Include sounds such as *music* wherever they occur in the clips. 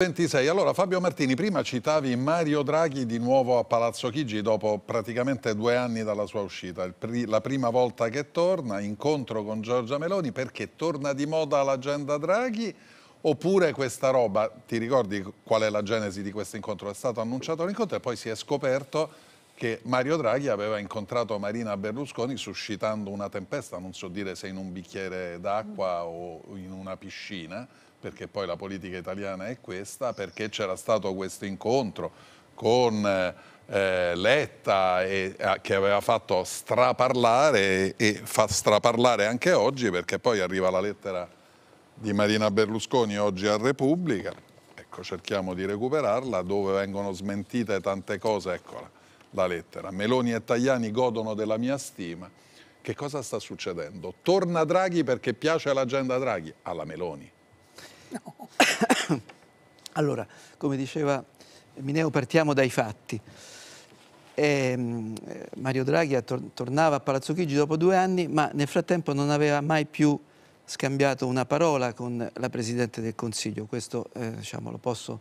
26. Allora Fabio Martini, prima citavi Mario Draghi di nuovo a Palazzo Chigi dopo praticamente due anni dalla sua uscita, pri la prima volta che torna, incontro con Giorgia Meloni, perché torna di moda l'agenda Draghi oppure questa roba, ti ricordi qual è la genesi di questo incontro? È stato annunciato l'incontro e poi si è scoperto che Mario Draghi aveva incontrato Marina Berlusconi suscitando una tempesta, non so dire se in un bicchiere d'acqua o in una piscina, perché poi la politica italiana è questa, perché c'era stato questo incontro con... Eh, Letta e, eh, che aveva fatto straparlare e, e fa straparlare anche oggi perché poi arriva la lettera di Marina Berlusconi oggi a Repubblica, ecco cerchiamo di recuperarla, dove vengono smentite tante cose, eccola la lettera. Meloni e Tajani godono della mia stima. Che cosa sta succedendo? Torna Draghi perché piace all'agenda Draghi, alla Meloni. No. *coughs* allora, come diceva Mineo, partiamo dai fatti. E ehm, eh, Mario Draghi tor tornava a Palazzo Chigi dopo due anni, ma nel frattempo non aveva mai più scambiato una parola con la Presidente del Consiglio. Questo eh, diciamo, lo posso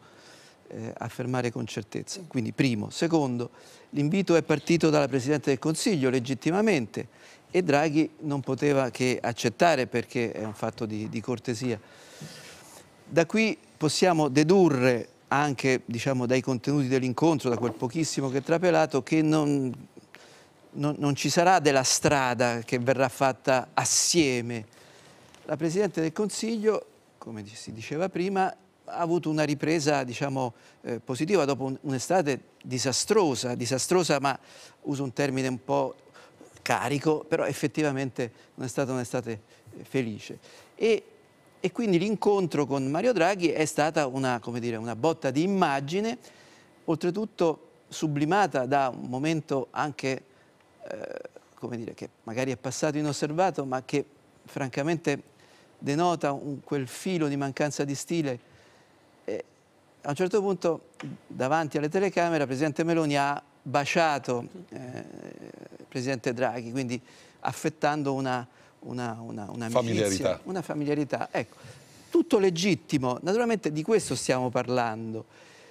eh, affermare con certezza. Quindi primo. Secondo, l'invito è partito dalla Presidente del Consiglio legittimamente e Draghi non poteva che accettare perché è un fatto di, di cortesia. Da qui possiamo dedurre anche diciamo, dai contenuti dell'incontro, da quel pochissimo che è trapelato, che non, non, non ci sarà della strada che verrà fatta assieme. La Presidente del Consiglio, come si diceva prima, ha avuto una ripresa diciamo, eh, positiva dopo un'estate disastrosa, disastrosa ma uso un termine un po' carico, però effettivamente non è stata un'estate eh, felice. E, e quindi l'incontro con Mario Draghi è stata una, dire, una botta di immagine, oltretutto sublimata da un momento anche, eh, come dire, che magari è passato inosservato, ma che francamente denota un, quel filo di mancanza di stile a un certo punto davanti alle telecamere il Presidente Meloni ha baciato eh, il Presidente Draghi, quindi affettando una, una, una, una familiarità. Una familiarità. Ecco, tutto legittimo, naturalmente di questo stiamo parlando.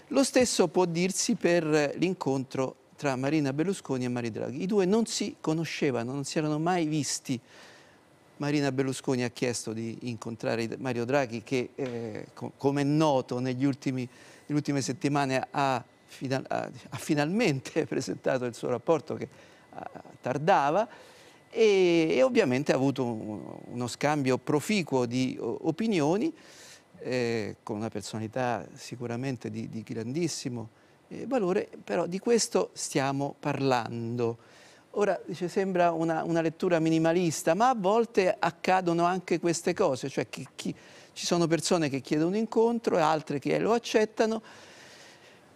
Lo stesso può dirsi per l'incontro tra Marina Berlusconi e Mario Draghi. I due non si conoscevano, non si erano mai visti. Marina Berlusconi ha chiesto di incontrare Mario Draghi che, eh, com come è noto, negli ultimi, nelle ultime settimane ha, fina ha, ha, finalmente *laughs* presentato il suo rapporto che ah, tardava e, e, ovviamente ha avuto un, uno scambio proficuo di opinioni eh, con una personalità sicuramente di, di grandissimo eh, valore, però di questo stiamo parlando. Ora, dice, sembra una, una, lettura minimalista, ma a volte accadono anche queste cose, cioè chi, chi, ci sono persone che chiedono un incontro e altre che lo accettano,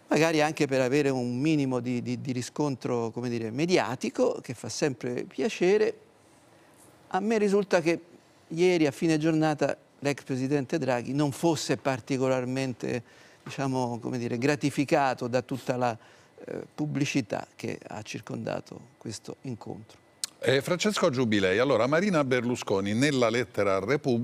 magari anche per avere un minimo di, di, di riscontro, come dire, mediatico, che fa sempre piacere. A me risulta che ieri, a fine giornata, l'ex presidente Draghi non fosse particolarmente, diciamo, come dire, gratificato da tutta la eh, pubblicità che ha circondato questo incontro. Eh, Francesco Giubilei, allora Marina Berlusconi nella lettera a Repubblica